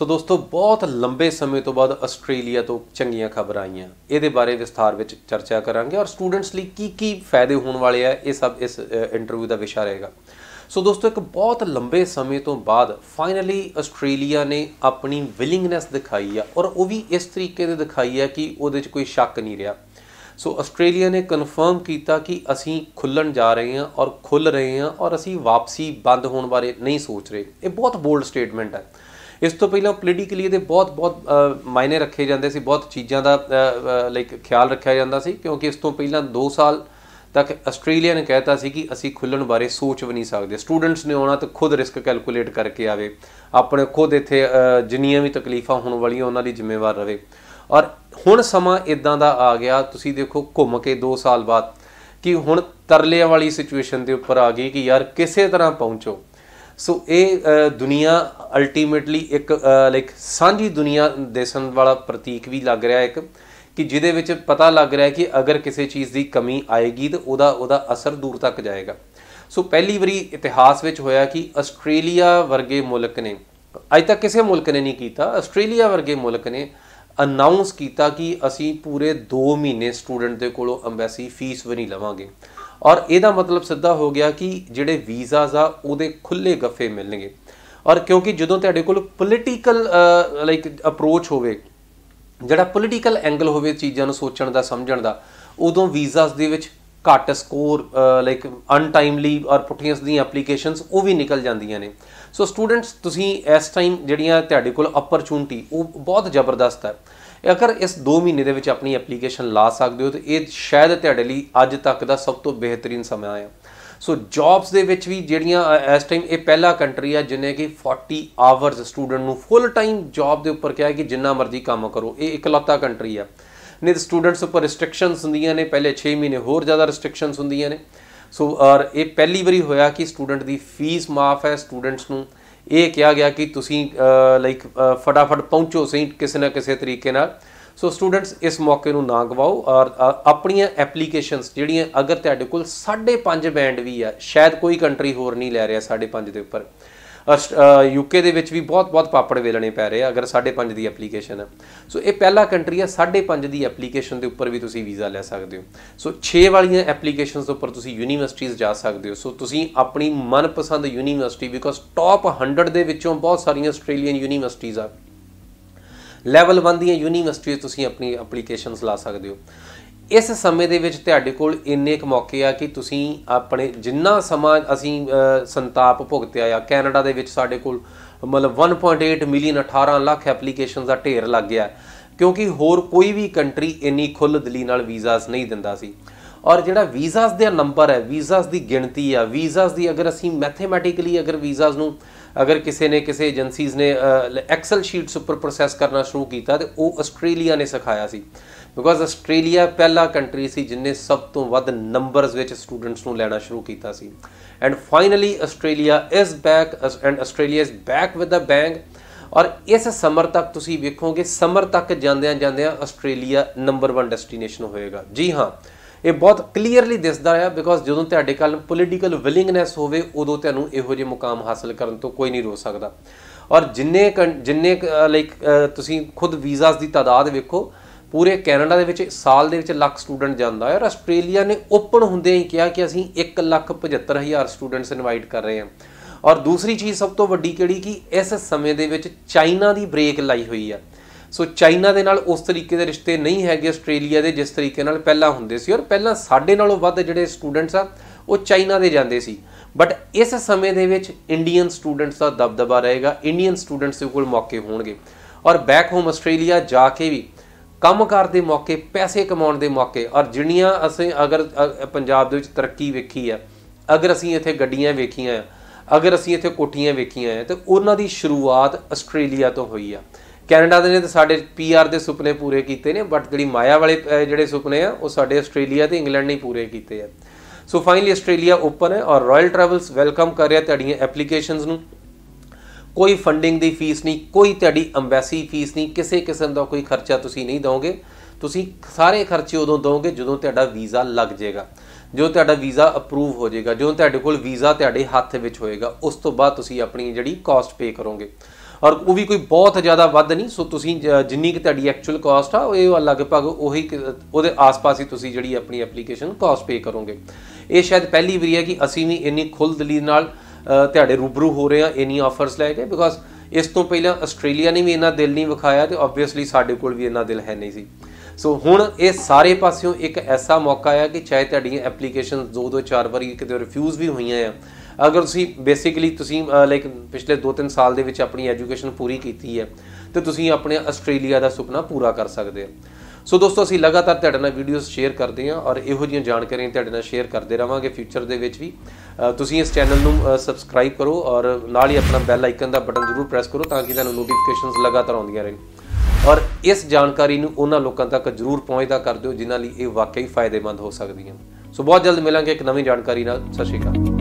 ਸੋ ਦੋਸਤੋ ਬਹੁਤ ਲੰਬੇ ਸਮੇਂ ਤੋਂ ਬਾਅਦ ਆਸਟ੍ਰੇਲੀਆ ਤੋਂ ਚੰਗੀਆਂ ਖਬਰਾਂ ਆਈਆਂ ਇਹਦੇ ਬਾਰੇ ਵਿਸਥਾਰ ਵਿੱਚ ਚਰਚਾ ਕਰਾਂਗੇ ਔਰ ਸਟੂਡੈਂਟਸ ਲਈ ਕੀ ਕੀ ਫਾਇਦੇ ਹੋਣ ਵਾਲੇ ਆ ਇਹ ਸਭ ਇਸ ਇੰਟਰਵਿਊ ਦਾ ਵਿਸ਼ਾ ਰਹੇਗਾ ਸੋ ਦੋਸਤੋ ਇੱਕ ਬਹੁਤ ਲੰਬੇ ਸਮੇਂ ਤੋਂ ਬਾਅਦ ਫਾਈਨਲੀ ਆਸਟ੍ਰੇਲੀਆ ਨੇ ਆਪਣੀ ਵਿਲਿੰਗਨੈਸ ਦਿਖਾਈ ਆ ਔਰ ਉਹ ਵੀ ਇਸ ਤਰੀਕੇ ਦੇ ਦਿਖਾਈ ਆ ਕਿ ਉਹਦੇ 'ਚ ਕੋਈ ਸ਼ੱਕ ਨਹੀਂ ਰਿਹਾ ਸੋ ਆਸਟ੍ਰੇਲੀਆ ਨੇ ਕਨਫਰਮ ਕੀਤਾ ਕਿ ਅਸੀਂ ਖੁੱਲਣ ਜਾ ਰਹੇ ਹਾਂ ਔਰ ਖੁੱਲ ਰਹੇ ਹਾਂ ਔਰ ਅਸੀਂ ਵਾਪਸੀ ਬੰਦ ਹੋਣ ਬਾਰੇ ਨਹੀਂ ਸੋਚ ਰਹੇ ਇਹ ਬਹੁਤ ਬੋਲਡ ਸਟੇਟਮੈਂਟ ਹੈ ਇਸ ਤੋਂ ਪਹਿਲਾਂ ਪੋਲੀਟੀਕਲੀ ਇਹਦੇ ਬਹੁਤ ਬਹੁਤ ਮਾਇਨੇ ਰੱਖੇ ਜਾਂਦੇ ਸੀ ਬਹੁਤ ਚੀਜ਼ਾਂ ਦਾ ਲਾਈਕ ਖਿਆਲ ਰੱਖਿਆ ਜਾਂਦਾ ਸੀ ਕਿਉਂਕਿ ਇਸ ਤੋਂ ਪਹਿਲਾਂ 2 ਸਾਲ ਤੱਕ ਆਸਟ੍ਰੇਲੀਆ ਨੇ ਕਹਿਤਾ ਸੀ ਕਿ ਅਸੀਂ ਖੁੱਲਣ ਬਾਰੇ ਸੋਚ ਵੀ ਨਹੀਂ ਸਕਦੇ ਸਟੂਡੈਂਟਸ ਨੇ ਆਉਣਾ ਤਾਂ ਖੁਦ ਰਿਸਕ ਕੈਲਕੂਲੇਟ ਕਰਕੇ ਆਵੇ ਆਪਣੇ ਖੁਦ ਇੱਥੇ ਜਿੰਨੀਆਂ ਵੀ ਤਕਲੀਫਾਂ ਹੋਣ ਵਾਲੀਆਂ ਉਹਨਾਂ ਦੀ ਜ਼ਿੰਮੇਵਾਰ ਰਵੇ ਔਰ ਹੁਣ ਸਮਾਂ ਇਦਾਂ ਦਾ ਆ ਗਿਆ ਤੁਸੀਂ ਦੇਖੋ ਘੁੰਮ ਕੇ 2 ਸਾਲ ਬਾਅਦ ਕਿ ਹੁਣ ਤਰਲੇ ਵਾਲੀ ਸਿਚੁਏਸ਼ਨ ਦੇ ਉੱਪਰ ਆ ਗਈ ਕਿ ਯਾਰ ਕਿਸੇ ਤਰ੍ਹਾਂ ਪਹੁੰਚੋ ਸੋ ਇਹ ਦੁਨੀਆ ਅਲਟੀਮੇਟਲੀ ਇੱਕ ਲਾਈਕ ਸਾਂਝੀ ਦੁਨੀਆ ਦੇਸਨ ਵਾਲਾ ਪ੍ਰਤੀਕ ਵੀ ਲੱਗ ਰਿਹਾ ਇੱਕ ਕਿ ਜਿਹਦੇ ਵਿੱਚ ਪਤਾ ਲੱਗ ਰਿਹਾ ਕਿ ਅਗਰ ਕਿਸੇ ਚੀਜ਼ ਦੀ ਕਮੀ ਆਏਗੀ ਤਾਂ ਉਹਦਾ ਉਹਦਾ ਅਸਰ ਦੂਰ ਤੱਕ ਜਾਏਗਾ ਸੋ ਪਹਿਲੀ ਵਾਰੀ ਇਤਿਹਾਸ ਵਿੱਚ ਹੋਇਆ ਕਿ ਆਸਟ੍ਰੇਲੀਆ ਵਰਗੇ ਮੁਲਕ ਨੇ ਅਜੇ ਤੱਕ ਕਿਸੇ ਮੁਲਕ ਨੇ ਨਹੀਂ ਕੀਤਾ ਆਸਟ੍ਰੇਲੀਆ ਵਰਗੇ ਮੁਲਕ ਨੇ ਅਨਾਉਂਸ ਕੀਤਾ ਕਿ ਅਸੀਂ ਪੂਰੇ 2 ਮਹੀਨੇ ਸਟੂਡੈਂਟ ਦੇ ਕੋਲੋਂ ਐਮਬੈਸੀ ਫੀਸ ਵੀ ਨਹੀਂ ਲਵਾਂਗੇ ਔਰ ਇਹਦਾ ਮਤਲਬ ਸਿੱਧਾ ਹੋ ਗਿਆ ਕਿ ਜਿਹੜੇ ਵੀਜ਼ਾਸ ਆ ਉਹਦੇ ਖੁੱਲੇ ਗੱਫੇ ਮਿਲਣਗੇ ਔਰ ਕਿਉਂਕਿ ਜਦੋਂ ਤੁਹਾਡੇ ਕੋਲ ਪੋਲੀਟੀਕਲ ਲਾਈਕ ਅਪਰੋਚ ਹੋਵੇ ਜਿਹੜਾ ਪੋਲੀਟੀਕਲ ਐਂਗਲ ਹੋਵੇ ਚੀਜ਼ਾਂ ਨੂੰ ਸੋਚਣ ਦਾ ਸਮਝਣ ਦਾ ਉਦੋਂ ਵੀਜ਼ਾਸ ਦੇ ਵਿੱਚ ਘੱਟ ਸਕੋਰ ਲਾਈਕ ਅਨਟਾਈਮਲੀ ਔਰ ਪੁੱਠੀਆਂ ਦੀਆਂ ਐਪਲੀਕੇਸ਼ਨਸ ਉਹ ਵੀ ਨਿਕਲ ਜਾਂਦੀਆਂ ਨੇ ਸੋ ਸਟੂਡੈਂਟਸ ਤੁਸੀਂ ਇਸ ਟਾਈਮ ਜਿਹੜੀਆਂ ਤੁਹਾਡੇ ਕੋਲ ਅਪਰਚੂਨਿਟੀ ਉਹ ਬਹੁਤ ਜ਼ਬਰਦਸਤ ਹੈ ਅਗਰ ਇਸ 2 ਮਹੀਨੇ ਦੇ ਵਿੱਚ ਆਪਣੀ ਐਪਲੀਕੇਸ਼ਨ ਲਾ ਸਕਦੇ ਹੋ ਤਾਂ ਇਹ ਸ਼ਾਇਦ ਤੁਹਾਡੇ ਲਈ ਅੱਜ ਤੱਕ ਦਾ ਸਭ ਤੋਂ ਬਿਹਤਰੀਨ ਸਮਾਂ ਹੈ ਸੋ ਜੌਬਸ ਦੇ ਵਿੱਚ ਵੀ ਜਿਹੜੀਆਂ ਇਸ ਟਾਈਮ ਇਹ ਪਹਿਲਾ ਕੰਟਰੀ ਆ ਜਿਨੇ ਕਿ 40 ਆਵਰਸ ਸਟੂਡੈਂਟ ਨੂੰ ਫੁੱਲ ਟਾਈਮ ਜੌਬ ਦੇ ਉੱਪਰ ਕਿਹਾ ਕਿ ਜਿੰਨਾ ਮਰਜ਼ੀ ਕੰਮ ਕਰੋ ਇਹ ਇਕਲੌਤਾ ਕੰਟਰੀ ਆ ਨਹੀਂ ਤਾਂ ਸਟੂਡੈਂਟਸ ਉੱਪਰ ਰੈਸਟ੍ਰਿਕਸ਼ਨਸ ਹੁੰਦੀਆਂ ਨੇ ਪਹਿਲੇ 6 ਮਹੀਨੇ ਹੋਰ ਜ਼ਿਆਦਾ ਰੈਸਟ੍ਰਿਕਸ਼ਨਸ ਹੁੰਦੀਆਂ ਨੇ ਸੋ ਔਰ ਇਹ ਪਹਿਲੀ ਵਾਰੀ ਹੋਇਆ ਕਿ ਸਟੂਡੈਂਟ ਦੀ ਫੀਸ ਮਾਫ ਹੈ ਸਟੂਡੈਂਟਸ ਨੂੰ ਇਹ ਕਿਹਾ ਗਿਆ ਕਿ ਤੁਸੀਂ ਲਾਈਕ ਫਟਾਫਟ ਪਹੁੰਚੋ ਸਹੀ ਕਿਸੇ ਨਾ ਕਿਸੇ ਤਰੀਕੇ ਨਾਲ ਸੋ ਸਟੂਡੈਂਟਸ ਇਸ ਮੌਕੇ ਨੂੰ ਨਾ ਗਵਾਓ ਔਰ ਆਪਣੀਆਂ ਐਪਲੀਕੇਸ਼ਨਸ ਜਿਹੜੀਆਂ ਅਗਰ ਤੁਹਾਡੇ ਕੋਲ 5.5 ਬੈਂਡ ਵੀ ਆ ਸ਼ਾਇਦ ਕੋਈ ਕੰਟਰੀ ਹੋਰ ਨਹੀਂ ਲੈ ਰਿਹਾ 5.5 ਦੇ ਉੱਪਰ ਯੂਕੇ ਦੇ ਵਿੱਚ ਵੀ ਬਹੁਤ-ਬਹੁਤ ਪਾਪੜ ਵੇਲਣੇ ਪੈ ਰਹੇ ਆ ਅਗਰ 5.5 ਦੀ ਐਪਲੀਕੇਸ਼ਨ ਹੈ ਸੋ ਇਹ ਪਹਿਲਾ ਕੰਟਰੀ ਆ 5.5 ਦੀ ਐਪਲੀਕੇਸ਼ਨ ਦੇ ਉੱਪਰ ਵੀ ਤੁਸੀਂ ਵੀਜ਼ਾ ਲੈ ਸਕਦੇ ਹੋ ਸੋ 6 ਵਾਲੀਆਂ ਐਪਲੀਕੇਸ਼ਨਸ ਦੇ ਉੱਪਰ ਤੁਸੀਂ ਯੂਨੀਵਰਸਿਟੀਆਂ ਜਾ ਸਕਦੇ ਹੋ ਸੋ ਤੁਸੀਂ ਆਪਣੀ ਮਨਪਸੰਦ ਯੂਨੀਵਰਸਿਟੀ ਬਿਕੋਜ਼ ਟੌਪ 100 ਦੇ ਵਿੱਚੋਂ ਬਹੁਤ ਸਾਰੀਆਂ ਆਸਟ੍ਰੇਲੀਅਨ ਯੂਨੀਵਰਸਿਟੀਆਂ ਆ ਲੈਵਲ 1 ਦੀਆਂ ਯੂਨੀਵਰਸਿਟੀਆਂ ਤੁਸੀਂ ਆਪਣੀ ਐਪਲੀਕੇਸ਼ਨਸ ਲਾ ਸਕਦੇ ਹੋ ਇਸ ਸਮੇਂ ਦੇ ਵਿੱਚ ਤੁਹਾਡੇ ਕੋਲ ਇੰਨੇ ਇੱਕ ਮੌਕੇ ਆ ਕਿ ਤੁਸੀਂ ਆਪਣੇ ਜਿੰਨਾ ਸਮਾਂ ਅਸੀਂ ਸੰਤਾਪ ਭੁਗਤਿਆ ਆ ਕੈਨੇਡਾ ਦੇ ਵਿੱਚ ਸਾਡੇ ਕੋਲ ਮਤਲਬ 1.8 ਮਿਲੀਅਨ 18 ਲੱਖ ਐਪਲੀਕੇਸ਼ਨਸ ਦਾ ਢੇਰ ਲੱਗ ਗਿਆ ਕਿਉਂਕਿ ਹੋਰ ਕੋਈ ਵੀ ਕੰਟਰੀ ਇੰਨੀ ਖੁੱਲ੍ਹ ਦਿਲੀ ਨਾਲ ਵੀਜ਼ਾਸ ਨਹੀਂ ਦਿੰਦਾ ਸੀ ਔਰ ਜਿਹੜਾ ਵੀਜ਼ਾਸ ਦੇ ਨੰਬਰ ਹੈ ਵੀਜ਼ਾਸ ਦੀ ਗਿਣਤੀ ਆ ਵੀਜ਼ਾਸ ਦੀ ਅਗਰ ਅਸੀਂ ਮੈਥਮੈਟਿਕਲੀ ਅਗਰ ਵੀਜ਼ਾਸ ਨੂੰ ਅਗਰ ਕਿਸੇ ਨੇ ਕਿਸੇ ਏਜੰਸੀਜ਼ ਨੇ ਐਕਸਲ ਸ਼ੀਟਸ ਉੱਪਰ ਪ੍ਰੋਸੈਸ ਕਰਨਾ ਸ਼ੁਰੂ ਕੀਤਾ ਤੇ ਉਹ ਆਸਟ੍ਰੇਲੀਆ ਨੇ ਸਿਖਾਇਆ ਸੀ ਬਿਕੋਜ਼ ਆਸਟ੍ਰੇਲੀਆ ਪਹਿਲਾ ਕੰਟਰੀ ਸੀ ਜਿੰਨੇ ਸਭ ਤੋਂ ਵੱਧ ਨੰਬਰਸ ਵਿੱਚ ਸਟੂਡੈਂਟਸ ਨੂੰ ਲੈਣਾ ਸ਼ੁਰੂ ਕੀਤਾ ਸੀ and finally Australia is back and Australia is back with a bang ਔਰ ਇਸ ਸਮਰ ਤੱਕ ਤੁਸੀਂ ਵੇਖੋਗੇ ਸਮਰ ਤੱਕ ਜਾਂਦਿਆਂ ਜਾਂਦਿਆਂ ਆਸਟ੍ਰੇਲੀਆ ਨੰਬਰ 1 ਡੈਸਟੀਨੇਸ਼ਨ ਹੋਏਗਾ ਜੀ ਹਾਂ ਇਹ ਬਹੁਤ ਕਲੀਅਰਲੀ ਦਿਸਦਾ ਰਿਹਾ ਬਿਕੋਜ਼ ਜਦੋਂ ਤੁਹਾਡੇ ਕੋਲ ਪੋਲੀਟੀਕਲ ਵਿਲਿੰਗਨੈਸ ਹੋਵੇ ਉਦੋਂ ਤੁਹਾਨੂੰ ਇਹੋ ਜਿਹੇ ਮੁਕਾਮ ਹਾਸਲ ਕਰਨ ਤੋਂ ਕੋਈ ਨਹੀਂ ਰੋਕ ਸਕਦਾ ਔਰ ਜਿੰਨੇ ਜਿੰਨੇ ਲਾਈਕ ਤੁਸੀਂ ਖੁਦ ਵੀਜ਼ਾਸ ਦੀ ਤਾਦਾਦ ਵੇਖੋ ਪੂਰੇ ਕੈਨੇਡਾ ਦੇ ਵਿੱਚ ਸਾਲ ਦੇ ਵਿੱਚ ਲੱਖ ਸਟੂਡੈਂਟ ਜਾਂਦਾ ਹੈ ਔਰ ਆਸਟ੍ਰੇਲੀਆ ਨੇ ਓਪਨ ਹੁੰਦੇ ਹੀ ਕਿਹਾ ਕਿ ਅਸੀਂ 175000 ਸਟੂਡੈਂਟਸ ਇਨਵਾਈਟ ਕਰ ਰਹੇ ਹਾਂ ਔਰ ਦੂਸਰੀ ਚੀਜ਼ ਸਭ ਤੋਂ ਵੱਡੀ ਕਿਹੜੀ ਕਿ ਇਸ ਸਮੇਂ ਦੇ ਵਿੱਚ ਚਾਈਨਾ ਦੀ ਬ੍ਰੇਕ ਲਾਈ ਹੋਈ ਆ ਸੋ ਚਾਈਨਾ ਦੇ ਨਾਲ ਉਸ ਤਰੀਕੇ ਦੇ ਰਿਸ਼ਤੇ ਨਹੀਂ ਹੈਗੇ ਆਸਟ੍ਰੇਲੀਆ ਦੇ ਜਿਸ ਤਰੀਕੇ ਨਾਲ ਪਹਿਲਾਂ ਹੁੰਦੇ ਸੀ ਔਰ ਪਹਿਲਾਂ ਸਾਡੇ ਨਾਲੋਂ ਵੱਧ ਜਿਹੜੇ ਸਟੂਡੈਂਟਸ ਆ ਉਹ ਚਾਈਨਾ ਦੇ ਜਾਂਦੇ ਸੀ ਬਟ ਇਸ ਸਮੇਂ ਦੇ ਵਿੱਚ ਇੰਡੀਅਨ ਸਟੂਡੈਂਟਸ ਦਾ ਦਬਦਬਾ ਰਹੇਗਾ ਇੰਡੀਅਨ ਸਟੂਡੈਂਟਸ ਦੇ ਕੋਲ ਮੌਕੇ ਹੋਣਗੇ ਔਰ ਬੈਕ ਹੋਮ ਆਸਟ੍ਰੇਲੀਆ ਜਾ ਕੇ ਵੀ ਕੰਮਕਾਰ ਦੇ ਮੌਕੇ ਪੈਸੇ ਕਮਾਉਣ ਦੇ ਮੌਕੇ ਔਰ ਜਿੰਨੀਆਂ ਅਸੀਂ ਅਗਰ ਪੰਜਾਬ ਦੇ ਵਿੱਚ ਤਰੱਕੀ ਵੇਖੀ ਆ ਅਗਰ ਅਸੀਂ ਇੱਥੇ ਗੱਡੀਆਂ ਵੇਖੀਆਂ ਆ ਅਗਰ ਅਸੀਂ ਇੱਥੇ ਕੋਠੀਆਂ ਵੇਖੀਆਂ ਆ ਤੇ ਉਹਨਾਂ ਦੀ ਸ਼ੁਰੂਆਤ ਆਸਟ੍ਰੇਲੀਆ ਤੋਂ ਹੋਈ ਆ ਕੈਨੇਡਾ ਦੇ ਨੇ ਤਾਂ ਸਾਡੇ ਪੀਆਰ ਦੇ ਸੁਪਨੇ ਪੂਰੇ ਕੀਤੇ ਨੇ ਬਟ ਜਿਹੜੀ ਮਾਇਆ ਵਾਲੇ ਜਿਹੜੇ ਸੁਪਨੇ ਆ ਉਹ ਸਾਡੇ ਆਸਟ੍ਰੇਲੀਆ ਤੇ ਇੰਗਲੈਂਡ ਨੇ ਪੂਰੇ ਕੀਤੇ ਆ ਸੋ ਫਾਈਨਲੀ ਆਸਟ੍ਰੇਲੀਆ ਓਪਨ ਹੈ ਔਰ ਰਾਇਲ ਟਰੈਵਲਸ ਵੈਲਕਮ ਕਰ ਰਿਹਾ ਤੁਹਾਡੀਆਂ ਐਪਲੀਕੇਸ਼ਨਸ ਨੂੰ ਕੋਈ ਫੰਡਿੰਗ ਦੀ ਫੀਸ ਨਹੀਂ ਕੋਈ ਤੁਹਾਡੀ ਐਮਬੈਸੀ ਫੀਸ ਨਹੀਂ ਕਿਸੇ ਕਿਸਮ ਦਾ ਕੋਈ ਖਰਚਾ ਤੁਸੀਂ ਨਹੀਂ ਦੋਗੇ ਤੁਸੀਂ ਸਾਰੇ ਖਰਚੇ ਉਦੋਂ ਦੋਗੇ ਜਦੋਂ ਤੁਹਾਡਾ ਵੀਜ਼ਾ ਲੱਗ ਜਾਏਗਾ ਜੋ ਤੁਹਾਡਾ ਵੀਜ਼ਾ ਅਪਰੂਵ ਹੋ ਜਾਏਗਾ ਜਦੋਂ ਤੁਹਾਡੇ ਕੋਲ ਵੀਜ਼ਾ ਤੁਹਾਡੇ ਹੱਥ ਵਿੱਚ ਹੋਏਗਾ ਉਸ ਤੋਂ ਬਾਅਦ ਤੁਸੀਂ ਆਪਣੀ ਜਿਹੜੀ ਕਾਸਟ ਪੇ ਕਰੋਗੇ ਔਰ ਉਹ ਵੀ ਕੋਈ ਬਹੁਤ ਜ਼ਿਆਦਾ ਵੱਧ ਨਹੀਂ ਸੋ ਤੁਸੀਂ ਜਿੰਨੀ ਕਿ ਤੁਹਾਡੀ ਐਕਚੁਅਲ ਕਾਸਟ ਆ ਉਹ ਲਗਭਗ ਉਹੀ ਉਹਦੇ ਆਸ-ਪਾਸ ਹੀ ਤੁਸੀਂ ਜਿਹੜੀ ਆਪਣੀ ਐਪਲੀਕੇਸ਼ਨ ਕਾਸਟ ਪੇ ਕਰੋਗੇ ਇਹ ਸ਼ਾਇਦ ਪਹਿਲੀ ਵਾਰੀ ਹੈ ਕਿ ਅਸੀਂ ਵੀ ਇੰਨੀ ਖੁੱਲ੍ਹ ਦਲੀਲ ਨਾਲ ਤੁਹਾਡੇ ਰੂਬਰੂ ਹੋ ਰਹੇ ਆ ਇਨੀ ਆਫਰਸ ਲੈ ਕੇ ਬਿਕੋਜ਼ ਇਸ ਤੋਂ ਪਹਿਲਾਂ ਆਸਟ੍ਰੇਲੀਆ ਨੇ ਵੀ ਇਹਨਾਂ ਦਿਲ ਨਹੀਂ ਵਿਖਾਇਆ ਤੇ ਆਬਵੀਅਸਲੀ ਸਾਡੇ ਕੋਲ ਵੀ ਇਹਨਾਂ ਦਿਲ ਹੈ ਨਹੀਂ ਸੀ ਸੋ ਹੁਣ ਇਹ ਸਾਰੇ ਪਾਸਿਓਂ ਇੱਕ ਐਸਾ ਮੌਕਾ ਆ ਕਿ ਚਾਹੇ ਤੁਹਾਡੀਆਂ ਐਪਲੀਕੇਸ਼ਨ ਦੋ ਦੋ ਚਾਰ ਵਾਰੀ ਕਿਤੇ ਰਿਫਿਊਜ਼ ਵੀ ਹੋਈਆਂ ਆ ਅਗਰ ਤੁਸੀਂ ਬੇਸਿਕਲੀ ਤੁਸੀਂ ਲਾਈਕ ਪਿਛਲੇ 2-3 ਸਾਲ ਦੇ ਵਿੱਚ ਆਪਣੀ ਐਜੂਕੇਸ਼ਨ ਪੂਰੀ ਕੀਤੀ ਹੈ ਤੇ ਤੁਸੀਂ ਆਪਣੇ ਆਸਟ੍ਰੇਲੀਆ ਦਾ ਸੁਪਨਾ ਪੂਰਾ ਕਰ ਸਕਦੇ ਹੋ ਸੋ ਦੋਸਤੋ ਅਸੀਂ ਲਗਾਤਾਰ ਤੁਹਾਡੇ ਨਾਲ ਵੀਡੀਓਜ਼ ਸ਼ੇਅਰ ਕਰਦੇ ਹਾਂ ਔਰ ਇਹੋ ਜਿਹੀਆਂ ਜਾਣਕਾਰੀਆਂ ਤੁਹਾਡੇ ਨਾਲ ਸ਼ੇਅਰ ਕਰਦੇ ਰਵਾਂਗੇ ਫਿਊਚਰ ਦੇ ਵਿੱਚ ਵੀ ਤੁਸੀਂ ਇਸ ਚੈਨਲ ਨੂੰ ਸਬਸਕ੍ਰਾਈਬ ਕਰੋ ਔਰ ਨਾਲ ਹੀ ਆਪਣਾ ਬੈਲ ਆਈਕਨ ਦਾ ਬਟਨ ਜ਼ਰੂਰ ਪ੍ਰੈਸ ਕਰੋ ਤਾਂ ਕਿ ਤੁਹਾਨੂੰ ਨੋਟੀਫਿਕੇਸ਼ਨਸ ਲਗਾਤਾਰ ਆਉਂਦੀਆਂ ਰਹਿਣ ਔਰ ਇਸ ਜਾਣਕਾਰੀ ਨੂੰ ਉਹਨਾਂ ਲੋਕਾਂ ਤੱਕ ਜ਼ਰੂਰ ਪਹੁੰਚਦਾ ਕਰ ਦਿਓ ਜਿਨ੍ਹਾਂ ਲਈ ਇਹ ਵਾਕਈ ਫਾਇਦੇਮੰਦ ਹੋ ਸਕਦੀ ਹੈ ਸੋ ਬਹੁਤ ਜਲਦ ਮਿਲਾਂਗੇ ਇੱਕ ਨਵੀਂ ਜਾਣਕਾਰੀ ਨਾਲ ਸਤਿ ਸ਼੍ਰੀ ਅਕਾਲ